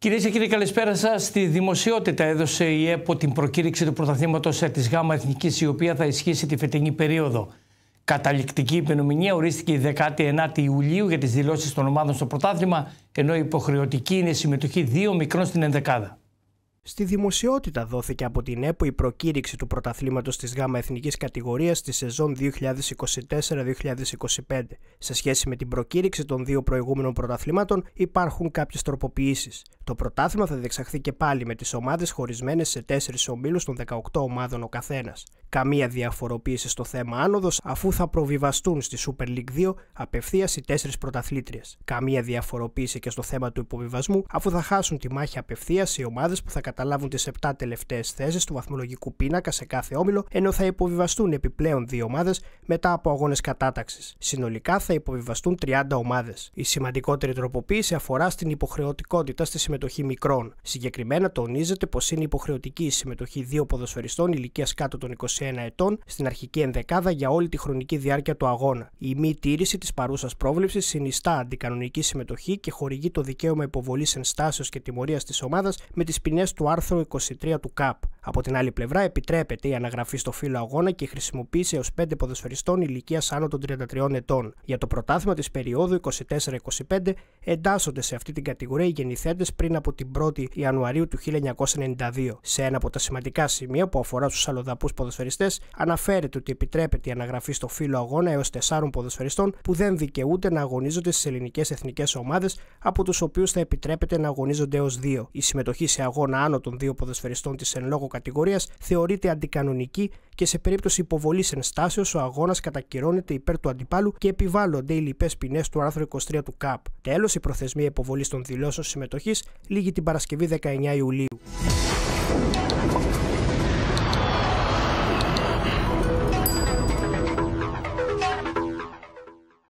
Κυρίες και κύριοι, καλησπέρα σας. Στη δημοσιότητα έδωσε η ΕΠΟ την προκήρυξη του πρωταθλήματος τη ΓΑΜΑ Εθνικής, η οποία θα ισχύσει τη φετινή περίοδο. Καταληκτική ημερομηνία ορίστηκε η 19η Ιουλίου για τις δηλώσεις των ομάδων στο πρωτάθλημα, ενώ υποχρεωτική είναι η συμμετοχή δύο μικρών στην ενδεκάδα. Στη δημοσιότητα δόθηκε από την ΕΠΟ η προκήρυξη του πρωταθλήματος της ΓΑΜΑ Εθνικής Κατηγορίας στη σεζόν 2024-2025. Σε σχέση με την προκήρυξη των δύο προηγούμενων πρωταθλήματων υπάρχουν κάποιες τροποποιήσεις. Το πρωτάθλημα θα διεξαχθεί και πάλι με τις ομάδες χωρισμένες σε τέσσερις ομίλους των 18 ομάδων ο καθένας. Καμία διαφοροποίηση στο θέμα άνοδος αφού θα προβιβαστούν στη Super League 2 απευθείας οι 4 πρωταθλήτριες. Καμία διαφοροποίηση και στο θέμα του υποβιβασμού αφού θα χάσουν τη μάχη απευθείας οι ομάδες που θα καταλάβουν τις 7 τελευταίες θέσεις του βαθμολογικού πίνακα σε κάθε όμιλο, ενώ θα υποβιβαστούν επιπλέον δύο ομάδες μετά από αγώνες κατάταξης. Συνολικά θα υποβιβαστούν 30 ομάδες. Η σημαντικότερη τροποποίηση αφορά στην υποχρεωτικότητα στη συμμετοχή μικρών. Συγκεκριμένα τονίζεται πως είναι υποχρεωτική η συμμετοχή δύο ποδοσφαιριστών ηλικίας κάτω των 21 ετών στην αρχική ενδεκάδα για όλη τη χρονική διάρκεια του αγώνα. Η μη τήρηση της παρούσας πρόβλεψης συνιστά αντικανονική συμμετοχή και χορηγεί το δικαίωμα υποβολής ενστάσεως και τιμωρίας της ομάδας με τις ποινές του άρθρο 23 του ΚΑΠ από την άλλη πλευρά, επιτρέπεται η αναγραφή στο φύλλο αγώνα και η χρησιμοποίηση έως 5 ποδοσφαιριστών ηλικίας άνω των 33 ετών. Για το πρωτάθλημα της περίοδου 24-25 εντάσσονται σε αυτή την κατηγορία οι γεννηθέντες πριν από την 1η Ιανουαρίου του 1992. Σε ένα από τα σημαντικά σημεία που αφορά στους αλλοδαπούς ποδοσφαιριστές, αναφέρεται ότι επιτρέπεται η αναγραφή στο φύλλο αγώνα έως 4 ποδοσφαιριστών που δεν δικαιούνται να αγωνίζονται στις ελληνικές εθνικές ομάδες, από τους οποίους θα επιτρέπεται να αγωνίζονται έως 2. Η συμμετοχή σε αγώνα άνω των 2 ποδοσφαιριστών της εν λόγω κατηγορίας θεωρείται αντικανονική και σε περίπτωση υποβολής ενστάσεως ο αγώνας κατακυρώνεται υπέρ του αντιπάλου και επιβάλλονται οι λοιπές ποινές του άρθρου 23 του ΚΑΠ. Τέλος, η προθεσμία υποβολής των δηλώσεων συμμετοχής λήγει την Παρασκευή 19 Ιουλίου.